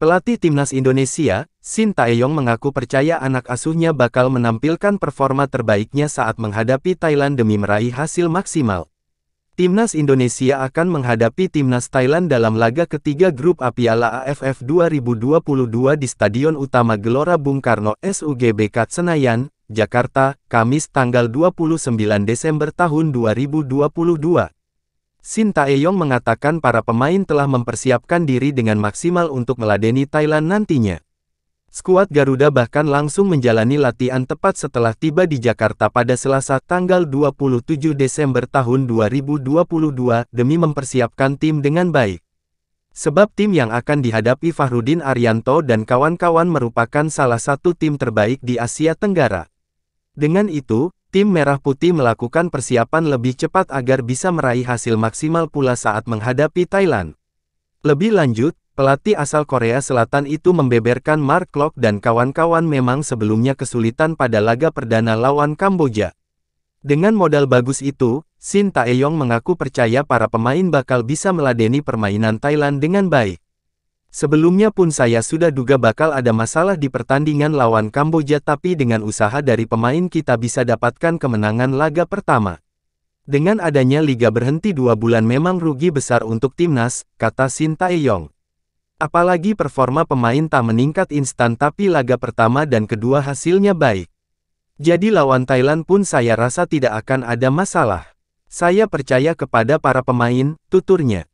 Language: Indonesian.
Pelatih Timnas Indonesia, Shin Taeyong mengaku percaya anak asuhnya bakal menampilkan performa terbaiknya saat menghadapi Thailand demi meraih hasil maksimal. Timnas Indonesia akan menghadapi Timnas Thailand dalam laga ketiga grup A Piala AFF 2022 di Stadion Utama Gelora Bung Karno SUGBK Senayan, Jakarta, Kamis tanggal 29 Desember tahun 2022. Shin Taeyong mengatakan para pemain telah mempersiapkan diri dengan maksimal untuk meladeni Thailand nantinya. Skuad Garuda bahkan langsung menjalani latihan tepat setelah tiba di Jakarta pada Selasa tanggal 27 Desember tahun 2022 demi mempersiapkan tim dengan baik. Sebab tim yang akan dihadapi Fahrudin Arianto dan kawan-kawan merupakan salah satu tim terbaik di Asia Tenggara. Dengan itu, Tim Merah Putih melakukan persiapan lebih cepat agar bisa meraih hasil maksimal pula saat menghadapi Thailand. Lebih lanjut, pelatih asal Korea Selatan itu membeberkan Mark Klok dan kawan-kawan memang sebelumnya kesulitan pada laga perdana lawan Kamboja. Dengan modal bagus itu, Shin Taeyong mengaku percaya para pemain bakal bisa meladeni permainan Thailand dengan baik. Sebelumnya pun saya sudah duga bakal ada masalah di pertandingan lawan Kamboja tapi dengan usaha dari pemain kita bisa dapatkan kemenangan laga pertama. Dengan adanya liga berhenti dua bulan memang rugi besar untuk timnas, kata Sinta Taeyong. Apalagi performa pemain tak meningkat instan tapi laga pertama dan kedua hasilnya baik. Jadi lawan Thailand pun saya rasa tidak akan ada masalah. Saya percaya kepada para pemain, tuturnya.